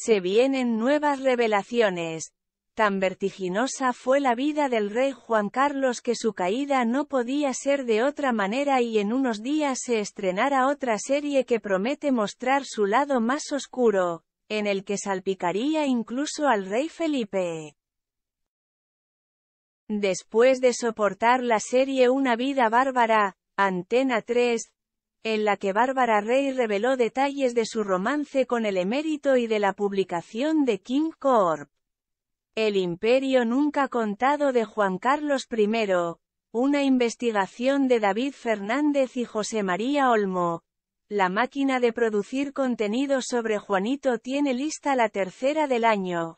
Se vienen nuevas revelaciones. Tan vertiginosa fue la vida del rey Juan Carlos que su caída no podía ser de otra manera y en unos días se estrenará otra serie que promete mostrar su lado más oscuro, en el que salpicaría incluso al rey Felipe. Después de soportar la serie Una vida bárbara, Antena 3, en la que Bárbara Rey reveló detalles de su romance con el emérito y de la publicación de King Corp. El imperio nunca contado de Juan Carlos I, una investigación de David Fernández y José María Olmo. La máquina de producir contenido sobre Juanito tiene lista la tercera del año.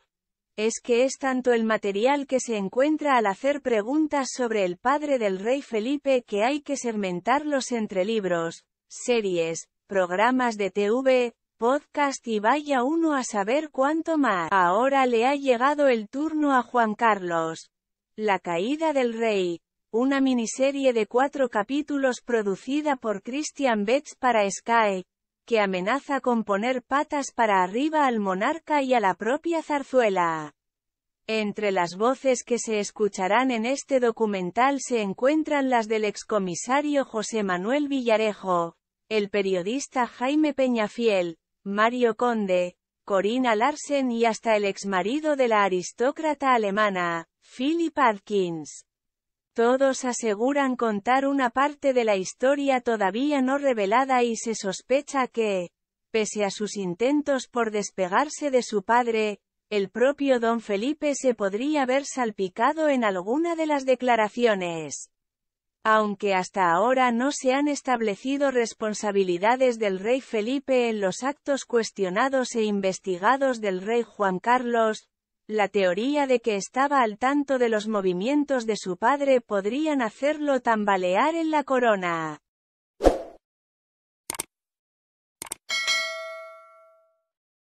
Es que es tanto el material que se encuentra al hacer preguntas sobre el padre del rey Felipe que hay que segmentarlos entre libros, series, programas de TV, podcast y vaya uno a saber cuánto más. Ahora le ha llegado el turno a Juan Carlos. La caída del rey, una miniserie de cuatro capítulos producida por Christian Betts para Sky, que amenaza con poner patas para arriba al monarca y a la propia zarzuela. Entre las voces que se escucharán en este documental se encuentran las del excomisario José Manuel Villarejo, el periodista Jaime Peñafiel, Mario Conde, Corina Larsen y hasta el exmarido de la aristócrata alemana, Philip Atkins. Todos aseguran contar una parte de la historia todavía no revelada y se sospecha que, pese a sus intentos por despegarse de su padre, el propio don Felipe se podría haber salpicado en alguna de las declaraciones. Aunque hasta ahora no se han establecido responsabilidades del rey Felipe en los actos cuestionados e investigados del rey Juan Carlos, la teoría de que estaba al tanto de los movimientos de su padre podrían hacerlo tambalear en la corona.